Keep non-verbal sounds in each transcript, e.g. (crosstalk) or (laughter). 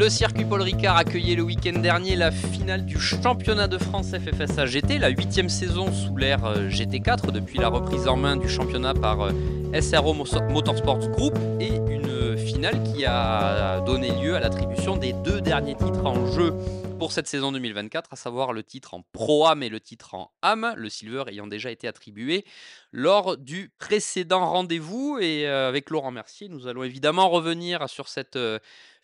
Le circuit Paul Ricard a accueilli le week-end dernier la finale du championnat de France FFSA GT, la huitième saison sous l'ère euh, GT4 depuis la reprise en main du championnat par euh, SRO Motorsports Group et une finale qui a donné lieu à l'attribution des deux derniers titres en jeu pour cette saison 2024, à savoir le titre en Pro-Am et le titre en Am, le Silver ayant déjà été attribué lors du précédent rendez-vous. Et euh, avec Laurent Mercier, nous allons évidemment revenir sur cette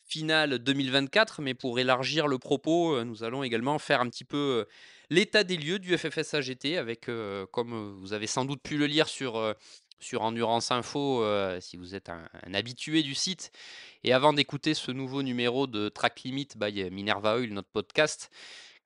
finale 2024. Mais pour élargir le propos, euh, nous allons également faire un petit peu euh, l'état des lieux du FFSAGT avec, euh, comme vous avez sans doute pu le lire sur, sur Endurance Info, si vous êtes un, un, habitué du site. Et avant d'écouter ce nouveau numéro de Track Limit by Minerva Oil, notre podcast,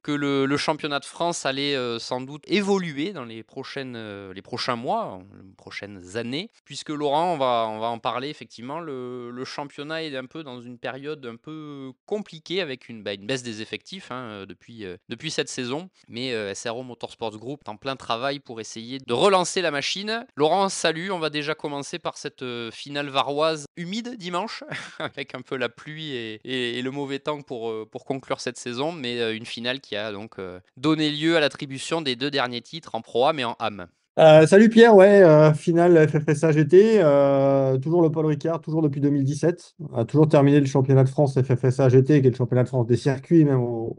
que le, championnat de France allait euh, sans doute évoluer dans les, prochaines, euh, les prochains mois, les prochaines années, puisque Laurent, on va, on va en parler effectivement, le, championnat est un peu dans une période un peu compliquée avec une, bah, une baisse des effectifs hein, euh, depuis, depuis cette saison, mais SRO Motorsports Group est en plein travail pour essayer de relancer la machine. Laurent, salut, on va déjà commencer par cette finale varoise humide dimanche, (laughs) avec un peu la pluie et, et le mauvais temps pour, pour conclure cette saison, mais une finale qui qui a donc euh, donné lieu à l'attribution des deux derniers titres en Pro Am et en Am. Euh, salut Pierre, ouais, euh, finale FFSA GT, euh, toujours le Paul Ricard, toujours depuis 2017, a toujours terminé le championnat de France FFSA GT, qui est le championnat de France des circuits, même au,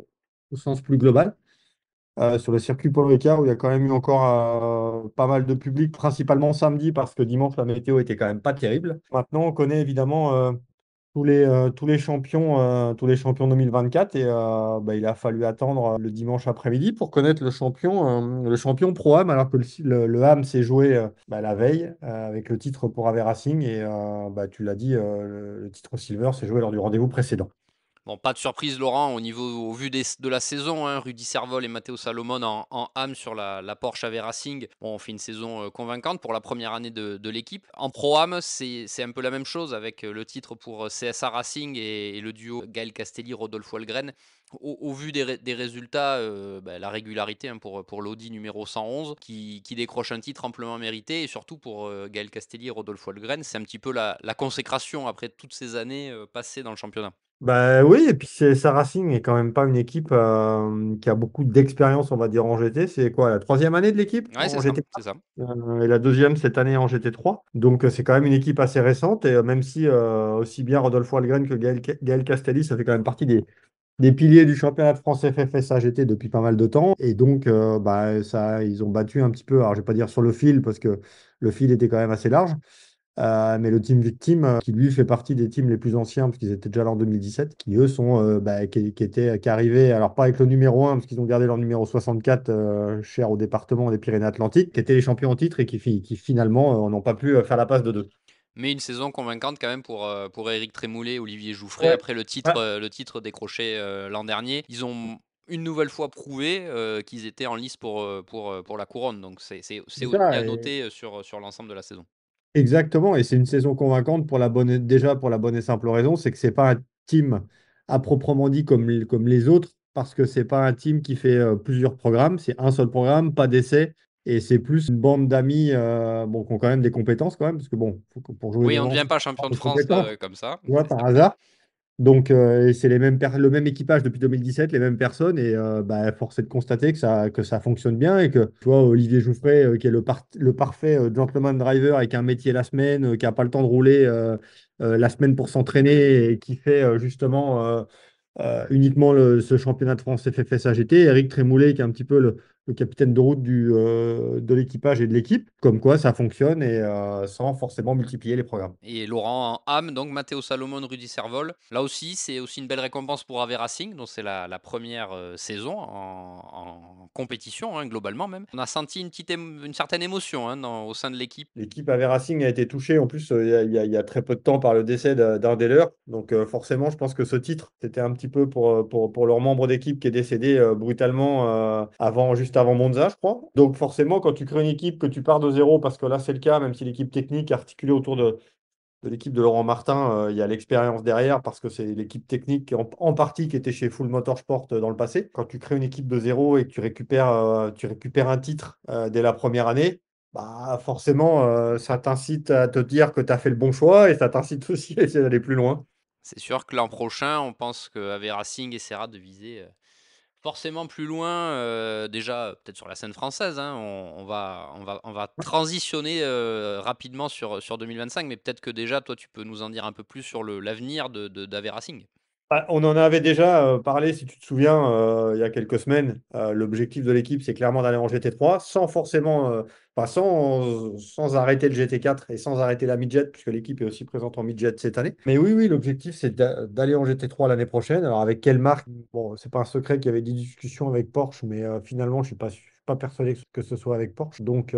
sens plus global, sur le circuit Paul Ricard, où il y a quand même eu encore pas mal de public, principalement samedi, parce que dimanche, la météo était quand même pas terrible. Maintenant, on connaît évidemment tous les, euh, tous les champions, euh, tous les champions 2024 et euh, bah, il a fallu attendre le dimanche après-midi pour connaître le champion, le champion pro am alors que le, le, ham s'est joué bah, la veille avec le titre pour Averacing et bah, tu l'as dit, le titre silver s'est joué lors du rendez-vous précédent. Bon, pas de surprise, Laurent, au niveau au vu de la saison, hein, Rudy Servol et Matteo Salomon en, âme sur la, Porsche AV Racing. Bon, on fait une saison euh, convaincante pour la première année de, l'équipe. En Pro âme c'est un peu la même chose avec euh, le titre pour euh, CSA Racing et, le duo Gaël castelli rodolphe Walgren. Au, vu des, résultats, euh, bah, la régularité hein, pour, pour l'Audi numéro 111, qui, décroche un titre amplement mérité, et surtout pour euh, Gaël Castelli et Rodolphe Walgren, c'est un petit peu la, consécration après toutes ces années euh, passées dans le championnat. Bah oui, et puis c'est n'est quand même pas une équipe qui a beaucoup d'expérience, on va dire, en GT. C'est quoi, la troisième année de l'équipe Oui, c'est ça. et la deuxième cette année en GT3. Donc c'est quand même une équipe assez récente, et même si aussi bien Rodolphe Walgren que Gaël, Gaël Castelli, ça fait quand même partie des, des piliers du championnat de France FFSAGT depuis pas mal de temps. Et donc, euh, bah, ça, ils ont battu un petit peu, alors je ne vais pas dire sur le fil, parce que le fil était quand même assez large. Euh, mais le team victime, euh, qui lui fait partie des teams les plus anciens, parce qu'ils étaient déjà là en 2017, qui eux sont, bah, qui, étaient, qui arrivaient, alors pas avec le numéro 1, parce qu'ils ont gardé leur numéro 64, cher au département des Pyrénées-Atlantiques, qui étaient les champions en titre et qui, qui finalement n'ont pas pu faire la passe de deux mais une saison convaincante quand même pour, euh, pour Eric Trémoulet, Olivier Jouffret. après le titre, euh, le titre décroché euh, l'an dernier. Ils ont une nouvelle fois prouvé qu'ils étaient en lice pour, pour, pour la couronne. Donc c'est à noter sur, sur l'ensemble de la saison. Exactement, et c'est une saison convaincante pour la bonne, déjà pour la bonne et simple raison, c'est que ce n'est pas un team à proprement dit comme, comme les autres, parce que c'est pas un team qui fait plusieurs programmes, c'est un seul programme, pas d'essai, et c'est plus une bande d'amis euh, bon, qui ont quand même des compétences, quand même, parce que bon, pour jouer. Oui, on ne devient pas champion de France comme ça. Ouais, par hasard. Donc, euh, c'est le même équipage depuis 2017, les mêmes personnes, et euh, bah, force est de constater que ça, que ça fonctionne bien et que, tu vois, Olivier Jouffret, qui est le, parfait gentleman driver avec un métier la semaine, qui n'a pas le temps de rouler la semaine pour s'entraîner et qui fait justement uniquement ce championnat de France FFS AGT, Eric Trémoulet, qui est un petit peu le, le capitaine de route du, euh, de l'équipage et de l'équipe. Comme quoi, ça fonctionne et euh, sans forcément multiplier les programmes. Et Laurent Ham, donc Matteo Salomon, Rudy Servol. Là aussi, c'est aussi une belle récompense pour Ave Racing, donc c'est la, première euh, saison en, compétition, hein, globalement même. On a senti une, petite une certaine émotion hein, au sein de l'équipe. L'équipe Ave Racing a été touchée, en plus, il y, a très peu de temps par le décès d'un des leurs. Donc forcément, je pense que ce titre, c'était un petit peu pour, pour, pour leur membre d'équipe qui est décédé brutalement avant, juste avant avant Monza, je crois. Donc forcément, quand tu crées une équipe, que tu pars de zéro, parce que là c'est le cas, même si l'équipe technique est articulée autour de, l'équipe de Laurent Martin, euh, il y a l'expérience derrière, parce que c'est l'équipe technique en, partie qui était chez Full Motorsport euh, dans le passé. Quand tu crées une équipe de zéro et que tu récupères, euh, tu récupères un titre dès la première année, bah forcément, ça t'incite à te dire que tu as fait le bon choix et ça t'incite aussi à essayer d'aller plus loin. C'est sûr que l'an prochain, on pense Singh essaiera de viser forcément plus loin, euh, déjà peut-être sur la scène française, hein, on, va, va, on va transitionner euh, rapidement sur, sur 2025, mais peut-être que déjà, toi, tu peux nous en dire un peu plus sur l'avenir de, de, ah, on en avait déjà euh, parlé, si tu te souviens, euh, il y a quelques semaines. Euh, l'objectif de l'équipe, c'est clairement d'aller en GT3 sans forcément, sans, arrêter le GT4 et sans arrêter la midjet, puisque l'équipe est aussi présente en midjet cette année. Mais oui, oui, l'objectif, c'est d'aller en GT3 l'année prochaine. Alors, avec quelle marque Bon, c'est pas un secret qu'il y avait des discussions avec Porsche, mais finalement, je ne suis pas pas persuadé que ce soit avec Porsche. Donc,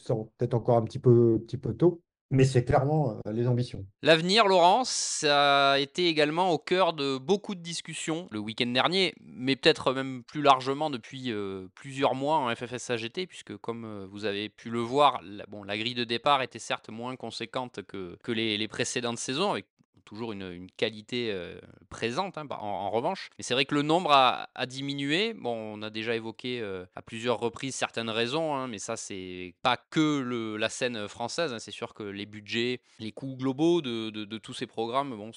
c'est peut-être encore un petit peu, petit peu tôt mais c'est clairement euh, les ambitions. L'avenir, Laurence, ça a été également au cœur de beaucoup de discussions le week-end dernier, mais peut-être même plus largement depuis euh, plusieurs mois en AGT, puisque comme euh, vous avez pu le voir, la, bon, la grille de départ était certes moins conséquente que, les, les précédentes saisons, avec toujours une, qualité euh, présente hein, bah, en, revanche. Mais c'est vrai que le nombre a, diminué. Bon, on a déjà évoqué euh, à plusieurs reprises certaines raisons, hein, mais ça, c'est pas que la scène française. Hein. C'est sûr que les budgets, les coûts globaux de, tous ces programmes bon,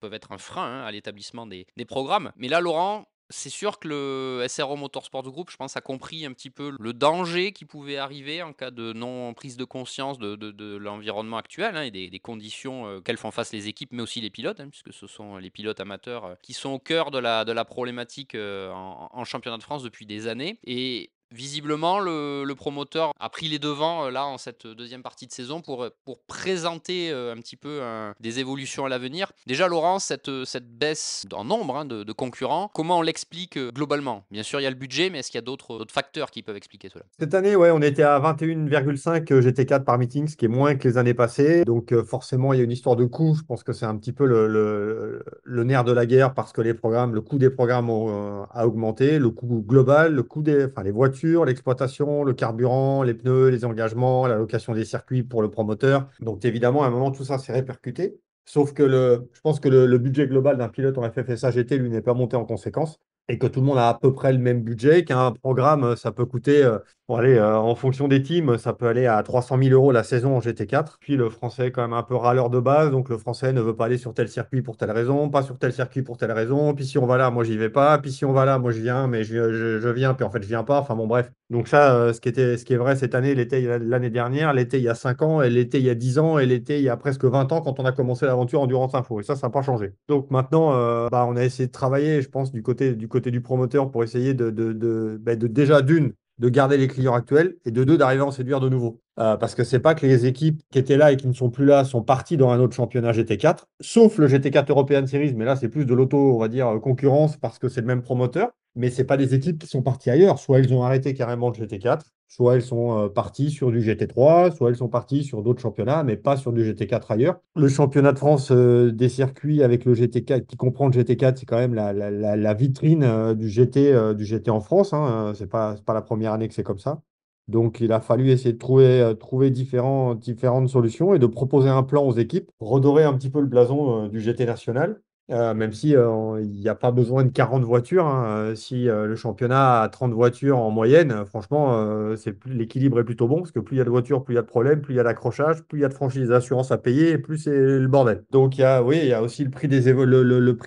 peuvent être un frein à l'établissement des programmes. Mais là, Laurent, c'est sûr que le SRO Motorsports Group, je pense, a compris un petit peu le danger qui pouvait arriver en cas de non-prise de conscience de, l'environnement actuel hein, et des, conditions euh, qu'elles font face les équipes, mais aussi les pilotes, hein, puisque ce sont les pilotes amateurs euh, qui sont au cœur de la, problématique euh, en, championnat de France depuis des années. Et Visiblement, le, promoteur a pris les devants euh, là en cette euh, deuxième partie de saison pour, euh, pour présenter un petit peu des évolutions à l'avenir. Déjà, Laurent, cette, cette baisse en nombre hein, de, concurrents, comment on l'explique globalement Bien sûr, il y a le budget, mais est-ce qu'il y a d'autres facteurs qui peuvent expliquer cela Cette année, ouais, on était à 21,5 GT4 par meeting, ce qui est moins que les années passées. Donc, forcément, il y a une histoire de coût. Je pense que c'est un petit peu le, le, nerf de la guerre parce que les programmes, le coût des programmes a augmenté, le coût global, le coût des, enfin, les voitures l'exploitation, le carburant, les pneus, les engagements, la location des circuits pour le promoteur. Donc évidemment, à un moment, tout ça s'est répercuté. Sauf que le, je pense que le, budget global d'un pilote en GT, lui, n'est pas monté en conséquence et que tout le monde a à peu près le même budget, qu'un programme, euh, ça peut coûter euh, Bon, allez, euh, en fonction des teams, ça peut aller à 300 000 euros la saison en GT4. Puis le français est quand même un peu râleur de base, donc le français ne veut pas aller sur tel circuit pour telle raison, pas sur tel circuit pour telle raison. Puis si on va là, moi j'y vais pas. Puis si on va là, moi je viens, mais je, viens, puis en fait je viens pas. Enfin bon, bref. Donc ça, euh, ce, qui était, ce qui est vrai cette année, l'été l'année dernière, l'été il y a 5 ans, et l'été il y a 10 ans, et l'été il y a presque 20 ans quand on a commencé l'aventure Endurance Info. Et ça, ça n'a pas changé. Donc maintenant, euh, bah, on a essayé de travailler, je pense, du côté du, côté du promoteur pour essayer de, de, de bah, déjà d'une de garder les clients actuels et de deux, d'arriver à en séduire de nouveau euh, parce que c'est pas que les équipes qui étaient là et qui ne sont plus là sont parties dans un autre championnat GT4, sauf le GT4 European Series, mais là c'est plus de l'auto, on va dire, euh, concurrence parce que c'est le même promoteur, mais c'est pas des équipes qui sont parties ailleurs, soit elles ont arrêté carrément le GT4, Soit elles sont euh, parties sur du GT3, soit elles sont parties sur d'autres championnats, mais pas sur du GT4 ailleurs. Le championnat de France euh, des circuits avec le GT4, qui comprend le GT4, c'est quand même la, vitrine euh, du, GT, du GT en France. Hein. C'est Ce n'est pas, la première année que c'est comme ça. Donc, il a fallu essayer de trouver, trouver différentes solutions et de proposer un plan aux équipes, redorer un petit peu le blason du GT national euh, même si euh, il n'y a pas besoin de 40 voitures. Hein, euh, si le championnat a 30 voitures en moyenne, franchement, l'équilibre est plutôt bon, parce que plus il y a de voitures, plus il y a de problèmes, plus il y a d'accrochages, plus il y a de franchises d'assurance à payer, et plus c'est le bordel. Donc y a, oui, il y a aussi le prix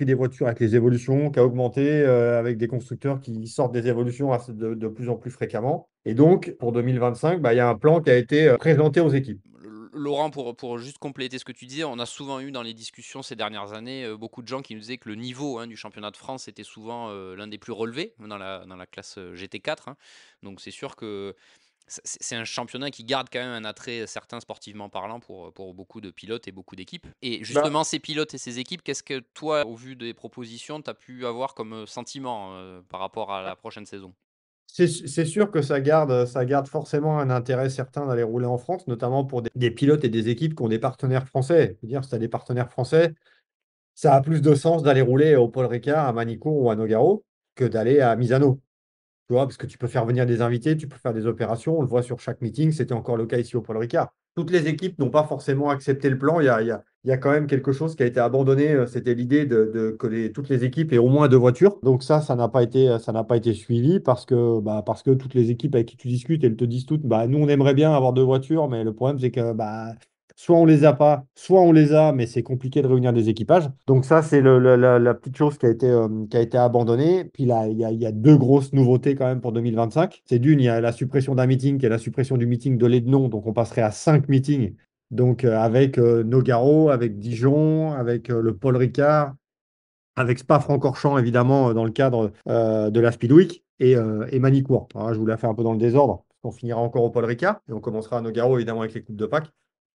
des voitures avec les évolutions qui a augmenté, avec des constructeurs qui sortent des évolutions de, plus en plus fréquemment. Et donc, pour 2025, bah, il y a un plan qui a été présenté aux équipes. Laurent, pour, pour juste compléter ce que tu disais, on a souvent eu dans les discussions ces dernières années euh, beaucoup de gens qui nous disaient que le niveau hein, du championnat de France était souvent euh, l'un des plus relevés dans la, dans la classe euh, GT4. Hein. Donc c'est sûr que c'est un championnat qui garde quand même un attrait certain sportivement parlant pour, pour beaucoup de pilotes et beaucoup d'équipes. Et bah justement, ces pilotes et ces équipes, qu'est-ce que toi, au vu des propositions, tu as pu avoir comme sentiment par rapport à la ah. prochaine saison c'est sûr que ça garde, euh, ça garde forcément un intérêt certain d'aller rouler en France, notamment pour des, pilotes et des équipes qui ont des partenaires français. veux dire, si tu as des partenaires français, ça a plus de sens d'aller rouler au Paul Ricard, à Manicourt ou à Nogaro que d'aller à Misano. Tu vois, parce que tu peux faire venir des invités, tu peux faire des opérations. On le voit sur chaque meeting. C'était encore le cas ici au Paul Ricard toutes les équipes n'ont pas forcément accepté le plan. Il y a, il y quand même quelque chose qui a été abandonné. Euh, c'était l'idée de, que toutes les équipes aient au moins deux voitures. Donc ça, ça n'a pas été, ça n'a pas été suivi parce que, bah, parce que toutes les équipes avec qui tu discutes, elles te disent toutes, bah, nous on aimerait bien avoir deux voitures, mais le problème c'est que, bah, Soit on les a pas, soit on les a, mais c'est compliqué de réunir des équipages. Donc ça, c'est la, petite chose qui a été, euh, qui a été abandonnée. Puis là, il y a, deux grosses nouveautés quand même pour 2025. C'est d'une, il y a la suppression d'un meeting qui est la suppression du meeting de l'Ednon. Donc on passerait à cinq meetings. Donc euh, avec euh, Nogaro, avec Dijon, avec le Paul Ricard, avec Spa-Francorchamps évidemment dans le cadre de la Speed Week et, Manicourt. Hein, je vous la fais un peu dans le désordre on finira encore au Paul Ricard et on commencera à Nogaro évidemment avec les coupes de Pâques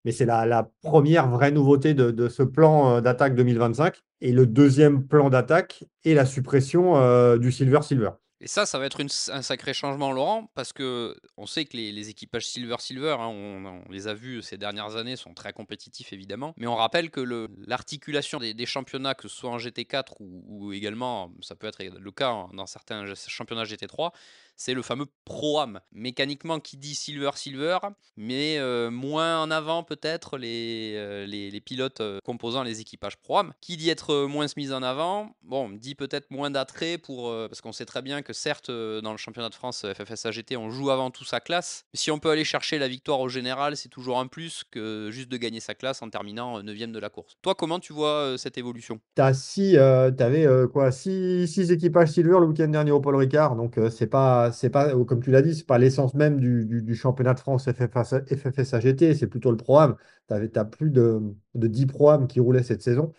mais c'est la, première vraie nouveauté de, ce plan euh, d'attaque 2025. Et le deuxième plan d'attaque est la suppression euh, du Silver Silver. Et ça, ça va être un sacré changement, Laurent, parce que on sait que les, équipages silver-silver, hein, on, les a vus ces dernières années, sont très compétitifs évidemment. Mais on rappelle que l'articulation des, championnats, que ce soit en GT4 ou, ou, également, ça peut être le cas hein, dans certains championnats GT3, c'est le fameux Pro-Am. Mécaniquement, qui dit Silver Silver, mais euh, moins en avant peut-être les, euh, les, pilotes euh, composant les équipages Pro-Am. Qui dit être moins mis en avant, bon, dit peut-être moins d'attrait pour. parce qu'on sait très bien que certes, dans le championnat de France FFSAGT, on joue avant tout sa classe. Mais si on peut aller chercher la victoire au général, c'est toujours un plus que juste de gagner sa classe en terminant 9 de la course. Toi, comment tu vois cette évolution T'as avais, quoi, six, équipages Silver le week-end dernier au Paul Ricard, donc c'est pas c'est pas, comme tu l'as dit, c'est pas l'essence même du, du, championnat de France FFSAGT, c'est plutôt le programme. Tu as plus de, de 10 programmes qui roulaient cette saison.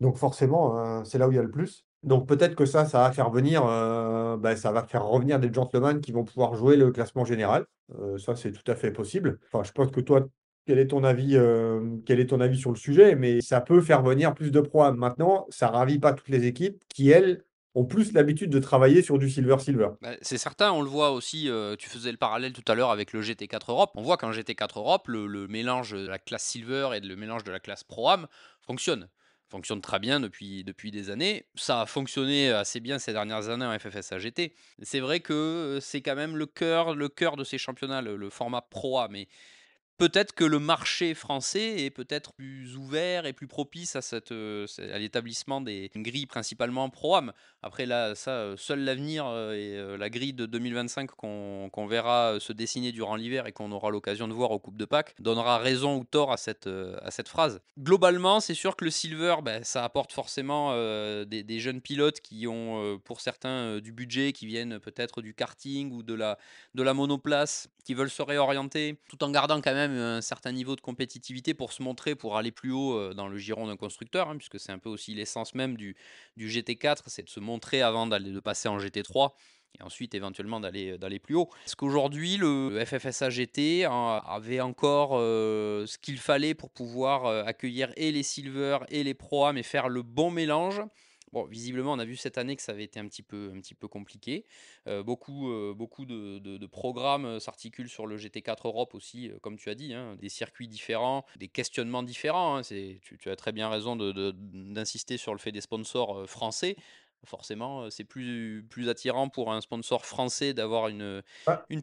Donc forcément, euh, c'est là où il y a le plus. Donc peut-être que ça, ça va faire venir, euh, bah, ça va faire revenir des gentlemen qui vont pouvoir jouer le classement général. Euh, ça, c'est tout à fait possible. Enfin, je pense que toi, quel est ton avis, quel est ton avis sur le sujet Mais ça peut faire venir plus de programmes. Maintenant, ça ravit pas toutes les équipes qui elles plus l'habitude de travailler sur du silver-silver. Bah, c'est certain, on le voit aussi, euh, tu faisais le parallèle tout à l'heure avec le GT4 Europe, on voit qu'en GT4 Europe, le, mélange de la classe silver et le mélange de la classe pro-am fonctionne fonctionne très bien depuis, depuis des années. Ça a fonctionné assez bien ces dernières années en FFS GT, C'est vrai que euh, c'est quand même le cœur, le cœur de ces championnats, le, format Pro Am. Mais peut-être que le marché français est peut-être plus ouvert et plus propice à, cette, euh, à l'établissement des grilles principalement pro-am. Après, là, ça, euh, seul l'avenir euh, et la grille de 2025 qu'on verra se dessiner durant l'hiver et qu'on aura l'occasion de voir aux Coupes de Pâques donnera raison ou tort à cette, à cette phrase. Globalement, c'est sûr que le silver, ben, ça apporte forcément des, jeunes pilotes qui ont, pour certains, du budget, qui viennent peut-être du karting ou de la, de la monoplace, qui veulent se réorienter tout en gardant quand même euh, un certain niveau de compétitivité pour se montrer, pour aller plus haut euh, dans le giron d'un constructeur, hein, puisque c'est un peu aussi l'essence même du, du GT4, c'est de se montrer avant d'aller de passer en GT3 et ensuite éventuellement d'aller euh, plus haut. Est-ce qu'aujourd'hui le FFSA GT hein, avait encore ce qu'il fallait pour pouvoir accueillir et les silver et les pro mais faire le bon mélange Bon, visiblement, on a vu cette année que ça avait été un petit peu, un petit peu compliqué. Euh, beaucoup euh, beaucoup de, programmes euh, s'articulent sur le GT4 Europe aussi, comme tu as dit, hein, des circuits différents, des questionnements différents. Hein. tu, as très bien raison d'insister sur le fait des sponsors français forcément, c'est plus, attirant pour un sponsor français d'avoir une,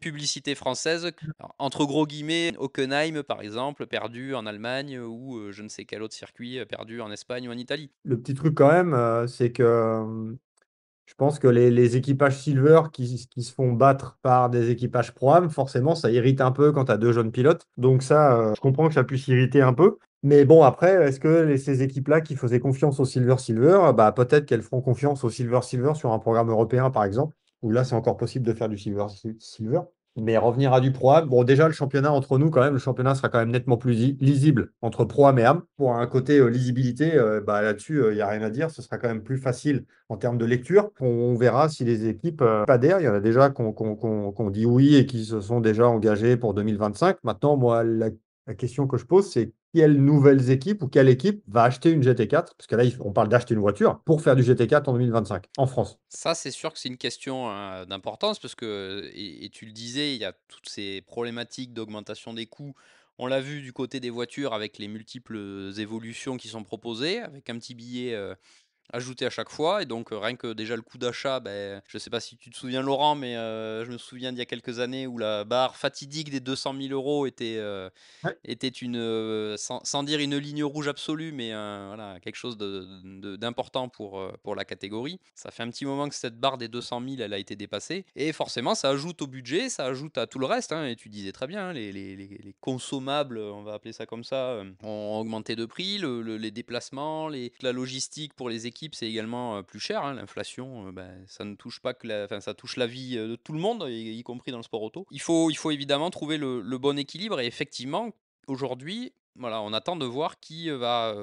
publicité française. entre gros guillemets, Hockenheim, par exemple, perdu en Allemagne ou je ne sais quel autre circuit perdu en Espagne ou en Italie. Le petit truc, quand même, c'est que je pense que les, équipages silver qui, se font battre par des équipages pro forcément, ça irrite un peu quand tu as deux jeunes pilotes. Donc, ça, je comprends que ça puisse irriter un peu. Mais bon, après, est-ce que ces équipes-là qui faisaient confiance au Silver-Silver, bah, peut-être qu'elles feront confiance au Silver-Silver sur un programme européen, par exemple, où là, c'est encore possible de faire du Silver-Silver. Mais revenir à du Pro bon, déjà, le championnat entre nous, quand même, le championnat sera quand même nettement plus lisible entre Pro et AM. Pour un côté euh, lisibilité, euh, bah, là-dessus, il euh, n'y a rien à dire. Ce sera quand même plus facile en termes de lecture. On, verra si les équipes adhèrent. Il y en a déjà qu'on ont dit oui et qui se sont déjà engagés pour 2025. Maintenant, moi, la question que je pose, c'est quelles nouvelles équipes ou quelle équipe va acheter une GT4 Parce que là, on parle d'acheter une voiture pour faire du GT4 en 2025 en France. Ça, c'est sûr que c'est une question euh, d'importance parce que, euh, et, tu le disais, il y a toutes ces problématiques d'augmentation des coûts. On l'a vu du côté des voitures avec les multiples euh, évolutions qui sont proposées, avec un petit billet ajouté à chaque fois. Et donc, euh, rien que déjà le coût d'achat, ben, je ne sais pas si tu te souviens, Laurent, mais euh, je me souviens d'il y a quelques années où la barre fatidique des 200 000 euros était, euh, était une, sans, dire une ligne rouge absolue, mais voilà, quelque chose d'important pour, pour la catégorie. Ça fait un petit moment que cette barre des 200 000, elle a été dépassée. Et forcément, ça ajoute au budget, ça ajoute à tout le reste. Hein. et tu disais très bien, hein, les, consommables, on va appeler ça comme ça, ont augmenté de prix, les déplacements, les, la logistique pour les équipes c'est également plus cher. Hein, l'inflation, bah, ça ne touche pas que la... Enfin, ça touche la vie de tout le monde, y, compris dans le sport auto. Il faut, il faut évidemment trouver le, bon équilibre. Et effectivement, aujourd'hui, voilà, on attend de voir qui va,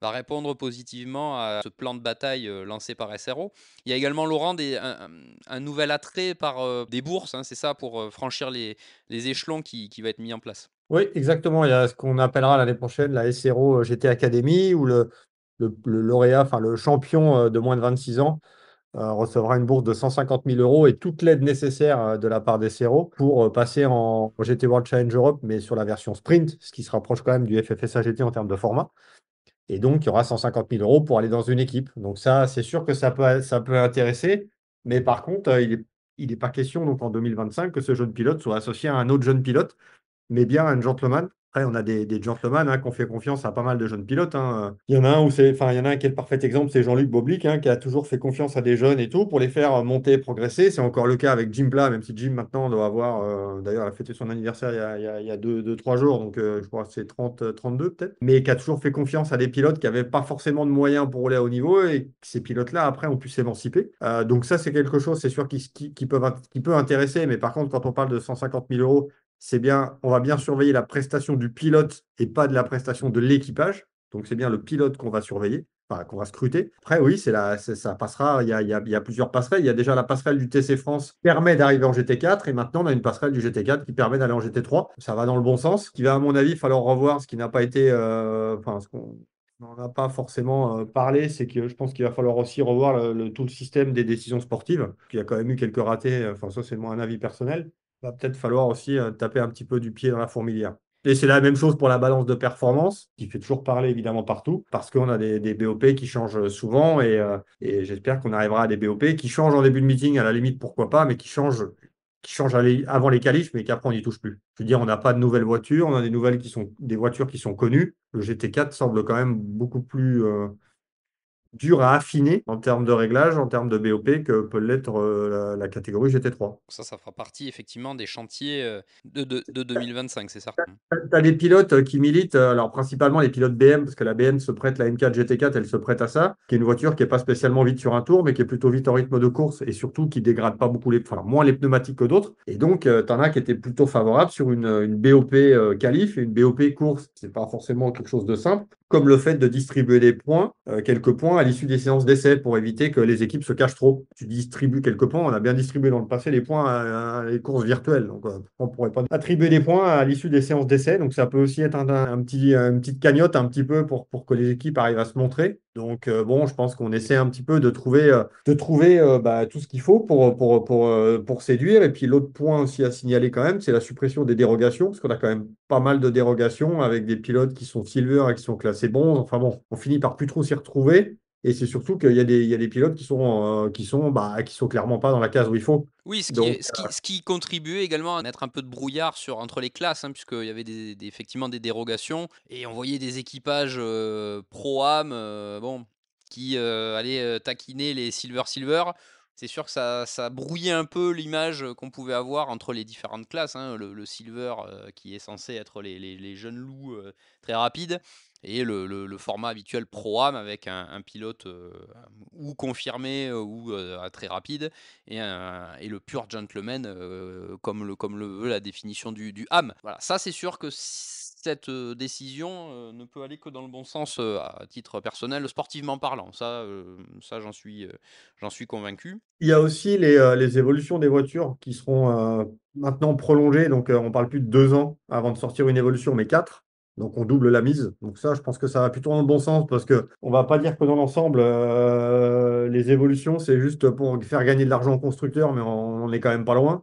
va, répondre positivement à ce plan de bataille lancé par SRO. Il y a également, Laurent, des, un, nouvel attrait par des bourses, hein, c'est ça, pour franchir les, les échelons qui, qui, va être mis en place. Oui, exactement. Il y a ce qu'on appellera l'année prochaine la SRO GT Academy, ou le, le, lauréat, enfin le champion euh, de moins de 26 ans, euh, recevra une bourse de 150 000 euros et toute l'aide nécessaire euh, de la part des CERO pour passer en GT World Challenge Europe, mais sur la version sprint, ce qui se rapproche quand même du FFSA GT en termes de format. Et donc, il y aura 150 000 euros pour aller dans une équipe. Donc, ça, c'est sûr que ça peut, intéresser. Mais par contre, il n'est pas question, donc en 2025, que ce jeune pilote soit associé à un autre jeune pilote, mais bien à un gentleman on a des, gentlemen hein, qui ont fait confiance à pas mal de jeunes pilotes. Hein. Il y en a un c'est, enfin, il y en a un qui est le parfait exemple, c'est Jean-Luc Boblic, hein, qui a toujours fait confiance à des jeunes et tout pour les faire euh, monter, progresser. C'est encore le cas avec Jim Pla, même si Jim maintenant doit avoir, euh, d'ailleurs, a fêté son anniversaire il y a, deux, trois jours, donc euh, je crois que c'est 30, 32 peut-être, mais qui a toujours fait confiance à des pilotes qui n'avaient pas forcément de moyens pour rouler à haut niveau et ces pilotes-là après ont pu s'émanciper. donc ça, c'est quelque chose, c'est sûr qui, peut, qui peut intéresser, mais par contre, quand on parle de 150 000 euros, c'est bien, on va bien surveiller la prestation du pilote et pas de la prestation de l'équipage. Donc c'est bien le pilote qu'on va surveiller, qu'on va scruter. Après, oui, c'est la, ça passera. Il y, a, y a, plusieurs passerelles. Il y a déjà la passerelle du TC France qui permet d'arriver en GT4, et maintenant on a une passerelle du GT4 qui permet d'aller en GT3. Ça va dans le bon sens. Qui va, à mon avis, falloir revoir ce qui n'a pas été, euh, enfin, ce qu'on n'en a pas forcément euh, parlé, c'est que je pense qu'il va falloir aussi revoir le, tout le système des décisions sportives. Il y a quand même eu quelques ratés, enfin ça c'est moi un avis personnel va peut-être falloir aussi euh, taper un petit peu du pied dans la fourmilière. Et c'est la même chose pour la balance de performance, qui fait toujours parler évidemment partout, parce qu'on a des, BOP qui changent souvent, euh, et, j'espère qu'on arrivera à des BOP qui changent en début de meeting, à la limite pourquoi pas, mais qui changent, qui changent avant les qualifs, mais qu'après on n'y touche plus. Je veux dire, on n'a pas de nouvelles voitures, on a des nouvelles qui sont des voitures qui sont connues. Le GT4 semble quand même beaucoup plus euh, dur à affiner en termes de réglage, en termes de BOP que peut l'être euh, la, catégorie GT3. Ça, ça fera partie effectivement des chantiers euh, de, 2025, c'est certain. Tu as des pilotes euh, qui militent, alors principalement les pilotes BM, parce que la BM se prête, la N4 GT4, elle se prête à ça, qui est une voiture qui n'est pas spécialement vite sur un tour, mais qui est plutôt vite en rythme de course et surtout qui dégrade pas beaucoup les, enfin, moins les pneumatiques que d'autres. Et donc, tu en as qui étaient plutôt favorables sur une, une BOP qualif et une BOP course. C'est pas forcément quelque chose de simple comme le fait de distribuer des points, euh, quelques points à l'issue des séances d'essai pour éviter que les équipes se cachent trop. Tu distribues quelques points, on a bien distribué dans le passé les points à, les courses virtuelles, donc euh, on pourrait pas attribuer des points à l'issue des séances d'essai, donc ça peut aussi être un, un petit, une petite cagnotte un petit peu pour, pour que les équipes arrivent à se montrer. Donc, euh, bon, je pense qu'on essaie un petit peu de trouver, euh, de trouver euh, bah, tout ce qu'il faut pour, pour, pour, séduire. Et puis, l'autre point aussi à signaler quand même, c'est la suppression des dérogations, parce qu'on a quand même pas mal de dérogations avec des pilotes qui sont silver et qui sont classés bons. Enfin bon, on finit par plus trop s'y retrouver. Et c'est surtout qu'il y, a des pilotes qui sont, euh, qui sont, bah, qui sont clairement pas dans la case où il faut. Oui, euh, ce qui, contribuait également à mettre un peu de brouillard sur, entre les classes, hein, puisqu'il y avait effectivement des dérogations. Et on voyait des équipages euh, pro âme bon, qui allaient taquiner les Silver Silver c'est sûr que ça, ça brouillait un peu l'image euh, qu'on pouvait avoir entre les différentes classes. Hein, le, silver euh, qui est censé être les, jeunes loups euh, très rapides et le, format habituel pro-am avec un, pilote ou confirmé ou très rapide et, et, le pure gentleman comme, le, comme le la définition du, du ham. Voilà, ça c'est sûr que cette décision ne peut aller que dans le bon sens à titre personnel, sportivement parlant. Ça, ça j'en suis, j'en suis convaincu. Il y a aussi les, évolutions des voitures qui seront maintenant prolongées. Donc, on parle plus de deux ans avant de sortir une évolution, mais quatre. Donc on double la mise. Donc ça, je pense que ça va plutôt dans le bon sens parce qu'on on va pas dire que dans l'ensemble, les évolutions, c'est juste pour faire gagner de l'argent aux constructeurs, mais on n'est quand même pas loin.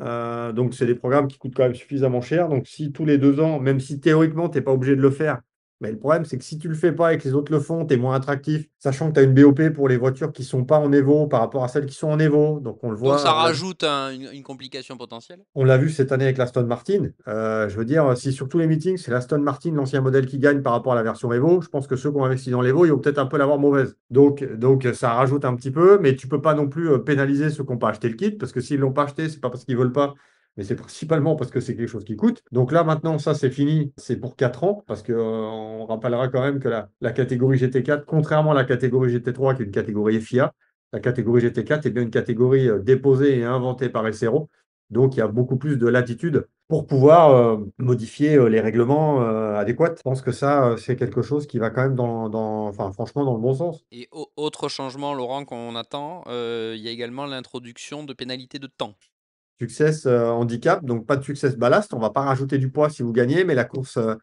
Euh, donc, c'est des programmes qui coûtent quand même suffisamment cher. Donc, si tous les deux ans, même si théoriquement, tu n'es pas obligé de le faire, mais le problème, c'est que si tu le fais pas et que les autres le font, tu es moins attractif, sachant que tu as une BOP pour les voitures qui ne sont pas en Evo par rapport à celles qui sont en Evo. Donc on le voit. ça rajoute une, complication potentielle. On l'a vu cette année avec l'Aston Martin. Euh, je veux dire, si sur tous les meetings, c'est l'Aston Martin, l'ancien modèle qui gagne par rapport à la version Evo, je pense que ceux qui ont investi dans l'Evo, ils vont peut-être un peu l'avoir mauvaise. Donc, donc ça rajoute un petit peu, mais tu ne peux pas non plus euh, pénaliser ceux qui n'ont pas acheté le kit, parce que s'ils ne l'ont pas acheté, c'est pas parce qu'ils ne veulent pas mais c'est principalement parce que c'est quelque chose qui coûte. Donc là, maintenant, ça, c'est fini. C'est pour 4 ans, parce qu'on euh, rappellera quand même que la, catégorie GT4, contrairement à la catégorie GT3, qui est une catégorie FIA, la catégorie GT4 est eh bien une catégorie euh, déposée et inventée par SRO. Donc, il y a beaucoup plus de latitude pour pouvoir euh, modifier les règlements adéquats. Je pense que ça, c'est quelque chose qui va quand même dans, enfin, franchement, dans le bon sens. Et autre changement, Laurent, qu'on attend, il y a également l'introduction de pénalités de temps. Success euh, handicap, donc pas de succès ballast. On va pas rajouter du poids si vous gagnez, mais la course, euh,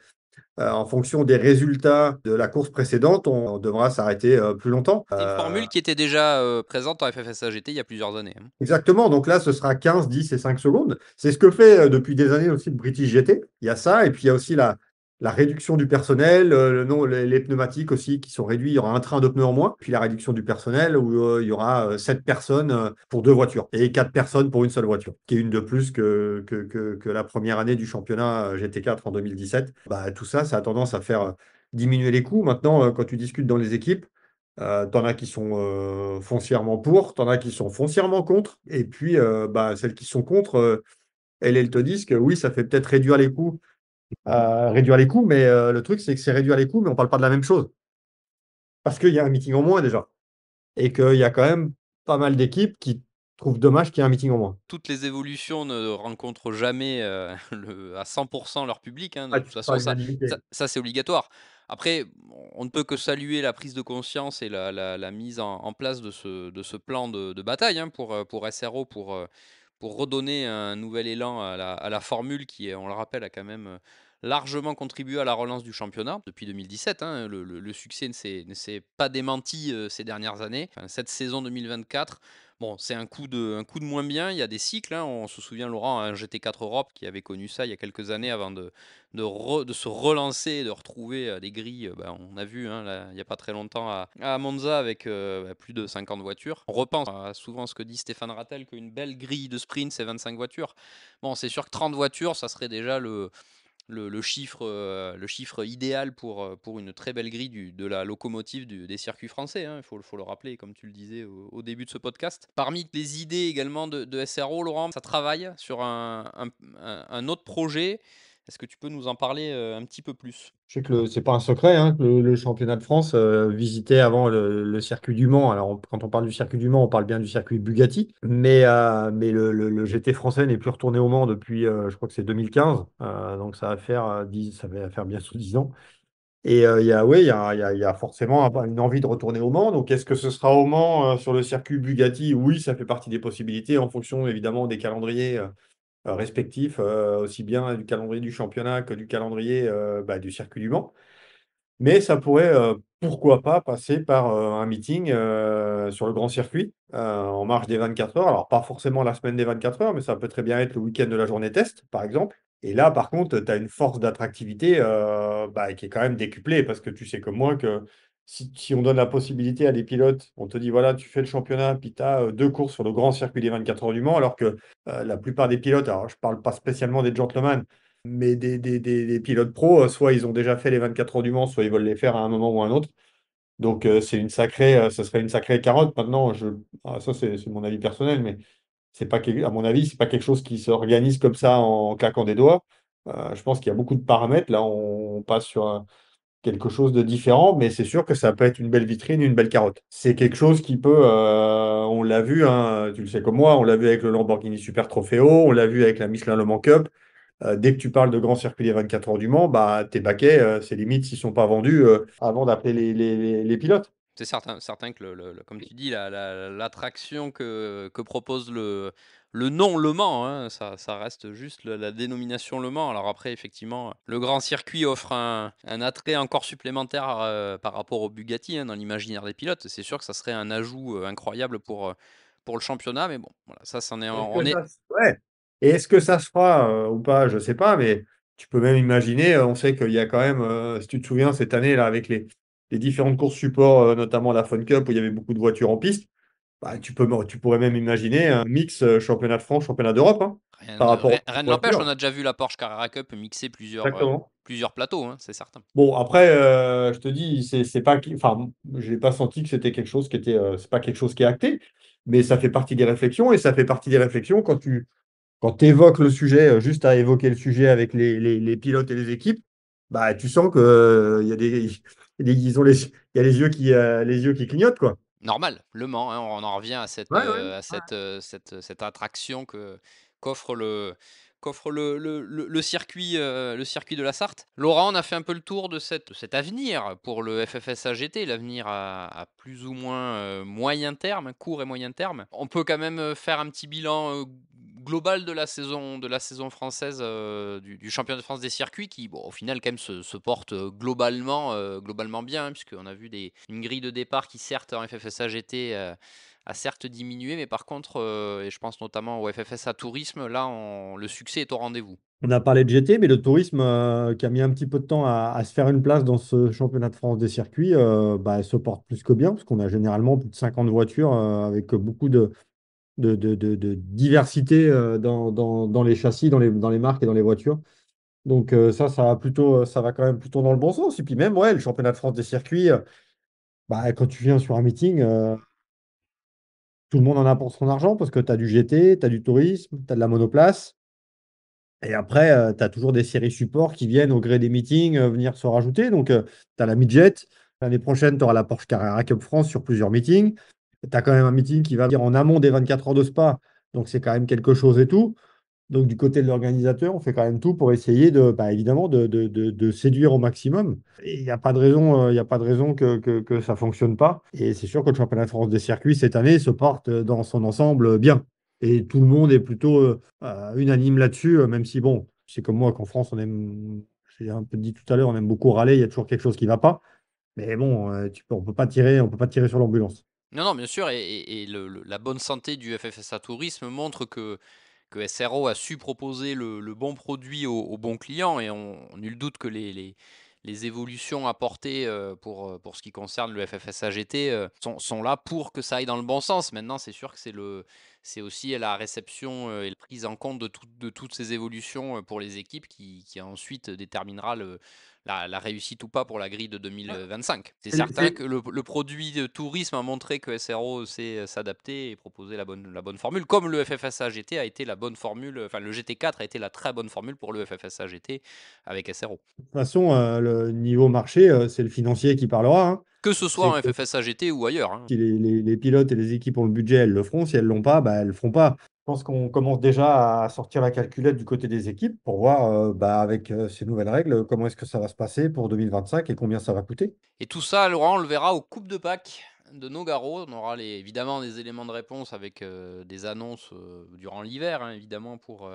euh, en fonction des résultats de la course précédente, on, devra s'arrêter plus longtemps. C'est une formule qui était déjà présente en FFSA GT il y a plusieurs années. Hein. Exactement. Donc là, ce sera 15, 10 et 5 secondes. C'est ce que fait depuis des années aussi le British GT. Il y a ça, et puis il y a aussi la, la réduction du personnel, euh, le les, pneumatiques aussi qui sont réduits, il y aura un train de pneus en moins, puis la réduction du personnel où euh, il y aura euh, sept personnes pour deux voitures et quatre personnes pour une seule voiture, qui est une de plus que, que, la première année du championnat GT4 en 2017. Bah, tout ça, ça a tendance à faire diminuer les coûts. Maintenant, quand tu discutes dans les équipes, tu t'en as qui sont foncièrement pour, t'en as qui sont foncièrement contre, et puis bah, celles qui sont contre, elles, elles te disent que oui, ça fait peut-être réduire les coûts réduire les coûts, mais euh, le truc, c'est que c'est réduire les coûts, mais on ne parle pas de la même chose. Parce qu'il y a un meeting en moins déjà. Et qu'il y a quand même pas mal d'équipes qui trouvent dommage qu'il y ait un meeting au moins. Toutes les évolutions ne rencontrent jamais euh, (laughs) à 100% leur public. Hein, de ah, toute façon, ça, c'est obligatoire. Après, on ne peut que saluer la prise de conscience et la, mise en, place de ce, de ce plan de, bataille hein, pour, euh, pour SRO, pour pour redonner un nouvel élan à la, formule qui, on le rappelle, a quand même euh, largement contribué à la relance du championnat depuis 2017. Hein. le, succès ne s'est pas démenti euh, ces dernières années. cette saison 2024 Bon, c'est un coup de un coup de moins bien. Il y a des cycles. Hein. On se souvient Laurent, un GT4 Europe qui avait connu ça il y a quelques années avant de de, se relancer, de retrouver euh, des grilles. Euh, ben, on a vu hein, il n'y a pas très longtemps à, Monza avec euh, ben, plus de 50 voitures. On repense souvent ce que dit Stéphane Rattel qu'une belle grille de sprint c'est 25 voitures. Bon, c'est sûr que 30 voitures, ça serait déjà le le, chiffre, euh, le chiffre idéal pour, euh, pour une très belle grille de la locomotive des circuits français. Hein. Il faut, le rappeler, comme tu le disais au, début de ce podcast. Parmi les idées également de, SRO, Laurent, ça travaille sur un, un autre projet est-ce que tu peux nous en parler un petit peu plus Je sais que ce n'est pas un secret hein, que le, championnat de France visitait avant le, circuit du Mans. Alors, quand on parle du circuit du Mans, on parle bien du circuit Bugatti, mais, le, GT français n'est plus retourné au Mans depuis, je crois que c'est 2015, donc ça va, faire ça va faire bien sous 10 ans. Et il a, oui, il y, y a, forcément une envie de retourner au Mans. Donc, est-ce que ce sera au Mans sur le circuit Bugatti Oui, ça fait partie des possibilités en fonction évidemment des calendriers euh, respectifs, euh, aussi bien du calendrier du championnat que du calendrier euh, bah, du circuit du Mans. Mais ça pourrait, pourquoi pas, passer par un meeting sur le grand circuit en marge des 24 heures. Alors, pas forcément la semaine des 24 heures, mais ça peut très bien être le week-end de la journée test, par exemple. Et là, par contre, tu as une force d'attractivité bah, qui est quand même décuplée, parce que tu sais comme moi que si, on donne la possibilité à des pilotes, on te dit voilà, tu fais le championnat, puis tu as euh, deux courses sur le grand circuit des 24 heures du Mans, alors que euh, la plupart des pilotes, alors je ne parle pas spécialement des gentlemen, mais des, pilotes pros, euh, soit ils ont déjà fait les 24 heures du Mans, soit ils veulent les faire à un moment ou à un autre. Donc c'est une sacrée, ce serait une sacrée carotte. Maintenant, ah, ça c'est mon avis personnel, mais c'est pas à mon avis, ce n'est pas quelque chose qui s'organise comme ça en claquant des doigts. je pense qu'il y a beaucoup de paramètres. Là, on, passe sur un quelque chose de différent, mais c'est sûr que ça peut être une belle vitrine, une belle carotte. C'est quelque chose qui peut, euh, on l'a vu, hein, tu le sais comme moi, on l'a vu avec le Lamborghini Super Trofeo, on l'a vu avec la Michelin Le Mans Cup. Euh, dès que tu parles de grands circuits des 24 heures du Mans, bah, tes baquets, euh, c'est limite s'ils ne sont pas vendus avant d'appeler les, pilotes. C'est certain, certain que, comme tu dis, l'attraction la, que, que propose le, le nom Le Mans, hein, ça, reste juste la dénomination Le Mans. Alors après, effectivement, le grand circuit offre un, attrait encore supplémentaire euh, par rapport au Bugatti hein, dans l'imaginaire des pilotes. C'est sûr que ça serait un ajout euh, incroyable pour, euh, pour le championnat, mais bon, ça, c'en est. est... Et est-ce que ça sera ou pas Je ne sais pas, mais tu peux même imaginer. on sait qu'il y a quand même, si tu te souviens, cette année là, avec les, les différentes courses support, notamment la Fun Cup où il y avait beaucoup de voitures en piste bah, tu, peux, tu pourrais même imaginer un mix euh, championnat de France, championnat d'Europe. Hein, rien, ne on a déjà vu la Porsche Carrera Cup mixer plusieurs, euh, plusieurs plateaux, hein, c'est certain. Bon, après, euh, je te dis, c'est pas, enfin, je n'ai pas senti que c'était quelque chose qui était, c'est pas quelque chose qui est acté, mais ça fait partie des réflexions et ça fait partie des réflexions quand tu quand évoques le sujet, juste à évoquer le sujet avec les, pilotes et les équipes, bah, tu sens que il y a des, ils ont les, y a les yeux qui, les yeux qui clignotent, quoi normal, Le Mans. Hein, on en revient à cette, attraction que qu'offre le circuit le circuit de la Sarthe. Laura, on a fait un peu le tour de cet avenir pour le FFSAGT, l'avenir à, plus ou moins moyen terme, court et moyen terme. On peut quand même faire un petit bilan global de la saison, de la saison française euh, du, championnat de France des circuits qui, au final, quand même se, porte euh, globalement, euh, globalement bien, puisque hein, puisqu'on a vu une grille de départ qui, certes, en FFSA GT a certes diminué, mais par contre, et je pense notamment au FFSA Tourisme, là, le succès est au rendez-vous. On a parlé de GT, mais le tourisme qui a mis un petit peu de temps à, se faire une place dans ce championnat de France des circuits bah, se porte plus que bien, parce qu'on a généralement plus de 50 voitures avec beaucoup de, de, diversité euh, dans, les châssis, dans les, marques et dans les voitures. Donc euh, ça, ça va plutôt, euh, ça va quand même plutôt dans le bon sens. Et puis même, ouais, le championnat de France des circuits, bah, quand tu viens sur un meeting, tout le monde en apporte son argent parce que tu as du GT, tu as du tourisme, tu as de la monoplace. Et après, tu as toujours des séries supports qui viennent au gré des meetings venir se rajouter. Donc, tu as la midjet. L'année prochaine, tu auras la Porsche Carrera Cup France sur plusieurs meetings tu as quand même un meeting qui va dire en amont des 24 heures de spa. Donc, c'est quand même quelque chose et tout. Donc, du côté de l'organisateur, on fait quand même tout pour essayer de, bah, évidemment, de, séduire au maximum. Il n'y a pas de raison, euh, il a pas de raison que, ça ne fonctionne pas. Et c'est sûr que le championnat de France des circuits, cette année, se porte euh, dans son ensemble euh, bien. Et tout le monde est plutôt unanime là-dessus, même si, bon, c'est comme moi qu'en France, on aime, j'ai un peu dit tout à l'heure, on aime beaucoup râler, il y a toujours quelque chose qui ne va pas. Mais bon, on ne peut pas tirer, on peut pas tirer sur l'ambulance. Non, non, bien sûr, et, la bonne santé du FFSA Tourisme montre que, que SRO a su proposer le, bon produit au, bons bon client, et on, nul doute que les, les les évolutions apportées euh, pour, euh, pour ce qui concerne le FFSA GT euh, sont, là pour que ça aille dans le bon sens. Maintenant, c'est sûr que c'est le c'est aussi la réception et la prise en compte de, de toutes ces évolutions pour les équipes qui, qui ensuite déterminera le, la, réussite ou pas pour la grille de 2025. C'est certain que le, produit de tourisme a montré que SRO sait euh, s'adapter et proposer la bonne, la bonne formule, comme le FFSA GT a été la bonne formule, enfin le GT4 a été la très bonne formule pour le FFSA GT avec SRO. De toute façon, euh, le niveau marché, euh, c'est le financier qui parlera. Hein que ce soit en FFS-AGT ou ailleurs. Hein. Si les, pilotes et les équipes ont le budget, elles le feront. Si elles l'ont pas, bah, elles le feront pas. Je pense qu'on commence déjà à sortir la calculette du côté des équipes pour voir euh, bah, avec euh, ces nouvelles règles comment est-ce que ça va se passer pour 2025 et combien ça va coûter. Et tout ça, Laurent, on le verra aux Coupes de Pâques de Nogaro. On aura évidemment des éléments de réponse avec euh, des annonces durant l'hiver, hein, évidemment, pour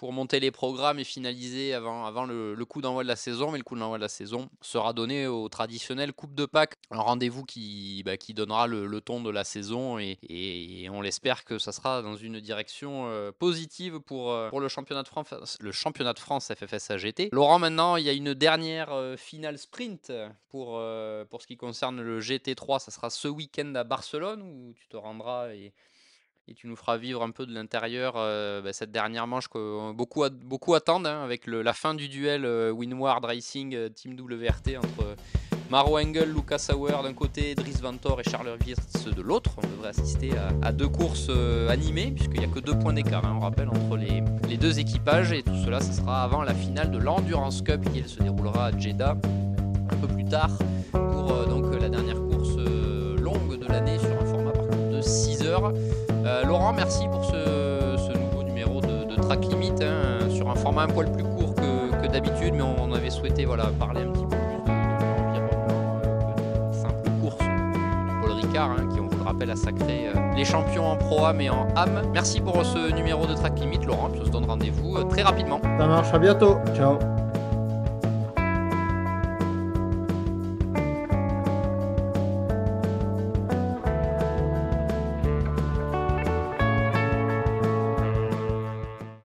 pour monter les programmes et finaliser avant, avant le, coup d'envoi de la saison. Mais le coup d'envoi de la saison sera donné au traditionnel Coupe de Pâques, un rendez-vous qui, bah, qui donnera le, ton de la saison et, on l'espère que ça sera dans une direction euh, positive pour, euh, pour le, championnat de France, le championnat de France Laurent, maintenant, il y a une dernière euh, finale sprint pour, pour ce qui concerne le GT3. Ça sera ce week-end à Barcelone où tu te rendras et et tu nous feras vivre un peu de l'intérieur euh, bah, cette dernière manche que euh, beaucoup, beaucoup attendent hein, avec la fin du duel euh, Winward Racing Team WRT entre Maro Engel, Lucas Sauer d'un côté, Dries Vantor et Charles Wirtz de l'autre. On devrait assister à, deux courses animées puisqu'il n'y a que deux points d'écart, hein, on rappelle, entre les, deux équipages et tout cela, ce sera avant la finale de l'Endurance Cup qui se déroulera à Jeddah un peu plus tard pour donc la dernière course longue de l'année sur un format par de 6 heures. Euh, Laurent, merci pour ce, nouveau numéro de, Track Limite hein, sur un format un poil plus court que, d'habitude, mais on, avait souhaité voilà, parler un petit peu plus de, euh, simple course du Paul Ricard, hein, qui, on vous le rappelle, a sacré euh, les champions en Pro et en âme. Merci pour ce numéro de Track Limite, Laurent, puis on se donne rendez-vous très rapidement. Ça marche, à bientôt. Ciao.